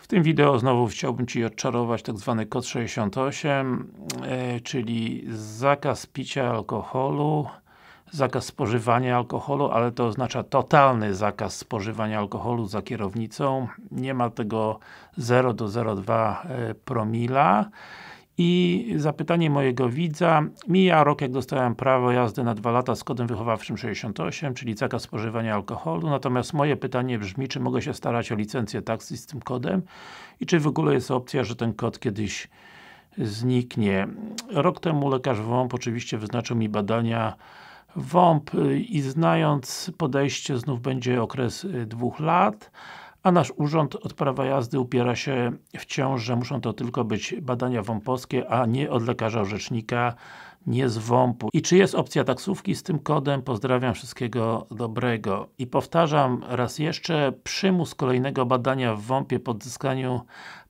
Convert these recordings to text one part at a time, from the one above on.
W tym wideo znowu chciałbym Ci odczarować tak zwany kod 68, yy, e, czyli zakaz picia alkoholu, zakaz spożywania alkoholu, ale to oznacza totalny zakaz spożywania alkoholu za kierownicą. Nie ma tego 0 do 0,2 e, promila. I zapytanie mojego widza. Mija rok, jak dostałem prawo jazdy na dwa lata z kodem wychowawczym 68, czyli zakaz spożywania alkoholu. Natomiast moje pytanie brzmi, czy mogę się starać o licencję taksy z tym kodem i czy w ogóle jest opcja, że ten kod kiedyś zniknie. Rok temu lekarz WOMP oczywiście wyznaczył mi badania WOMP i znając podejście znów będzie okres y, dwóch lat, a nasz urząd od prawa jazdy upiera się wciąż, że muszą to tylko być badania wąposkie, a nie od lekarza rzecznika, nie z WOMP-u. I czy jest opcja taksówki z tym kodem? Pozdrawiam, wszystkiego dobrego. I powtarzam raz jeszcze, przymus kolejnego badania w WOMP-ie po odzyskaniu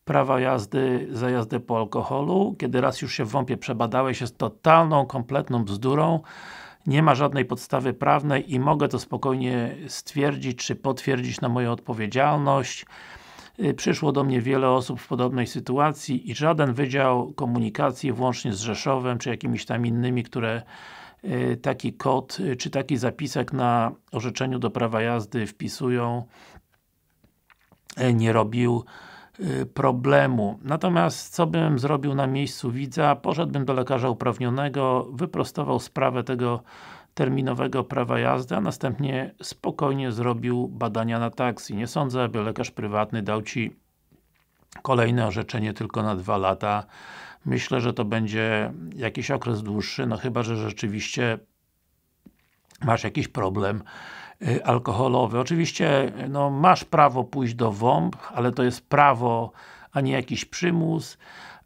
prawa jazdy za jazdę po alkoholu, kiedy raz już się w WOMP-ie przebadałeś, jest totalną, kompletną bzdurą nie ma żadnej podstawy prawnej i mogę to spokojnie stwierdzić czy potwierdzić na moją odpowiedzialność. Y, przyszło do mnie wiele osób w podobnej sytuacji i żaden Wydział Komunikacji, włącznie z Rzeszowem, czy jakimiś tam innymi, które y, taki kod, y, czy taki zapisek na orzeczeniu do prawa jazdy wpisują, nie robił Y, problemu. Natomiast co bym zrobił na miejscu widza? Poszedłbym do lekarza uprawnionego, wyprostował sprawę tego terminowego prawa jazdy, a następnie spokojnie zrobił badania na taksi. Nie sądzę, aby lekarz prywatny dał Ci kolejne orzeczenie tylko na dwa lata. Myślę, że to będzie jakiś okres dłuższy, no chyba, że rzeczywiście masz jakiś problem y, alkoholowy. Oczywiście no, masz prawo pójść do WOMP, ale to jest prawo, a nie jakiś przymus.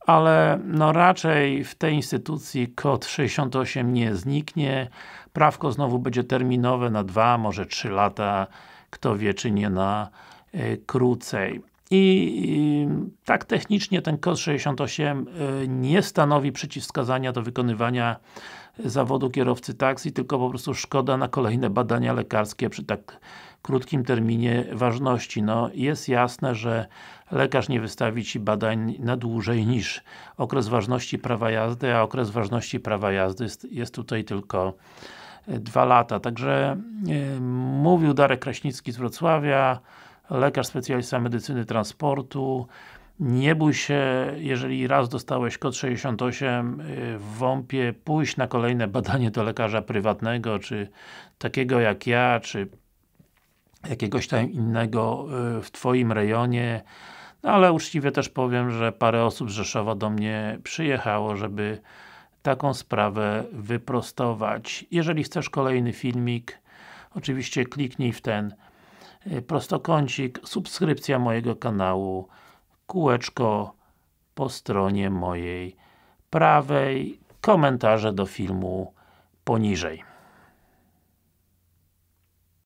Ale no raczej w tej instytucji kod 68 nie zniknie. Prawko znowu będzie terminowe na dwa, może trzy lata. Kto wie, czy nie na y, krócej. I tak technicznie ten KOS 68 y, nie stanowi przeciwwskazania do wykonywania zawodu kierowcy taksi, tylko po prostu szkoda na kolejne badania lekarskie przy tak krótkim terminie ważności. No, jest jasne, że lekarz nie wystawi Ci badań na dłużej niż okres ważności prawa jazdy, a okres ważności prawa jazdy jest, jest tutaj tylko y, dwa lata. Także yy, mówił Darek Kraśnicki z Wrocławia, lekarz specjalista medycyny transportu. Nie bój się, jeżeli raz dostałeś kod 68 w WOMP-ie, pójść na kolejne badanie do lekarza prywatnego, czy takiego jak ja, czy jakiegoś tam innego y, w Twoim rejonie. No ale uczciwie też powiem, że parę osób z Rzeszowa do mnie przyjechało, żeby taką sprawę wyprostować. Jeżeli chcesz kolejny filmik, oczywiście kliknij w ten Y, prostokącik, subskrypcja mojego kanału, kółeczko po stronie mojej prawej, komentarze do filmu poniżej.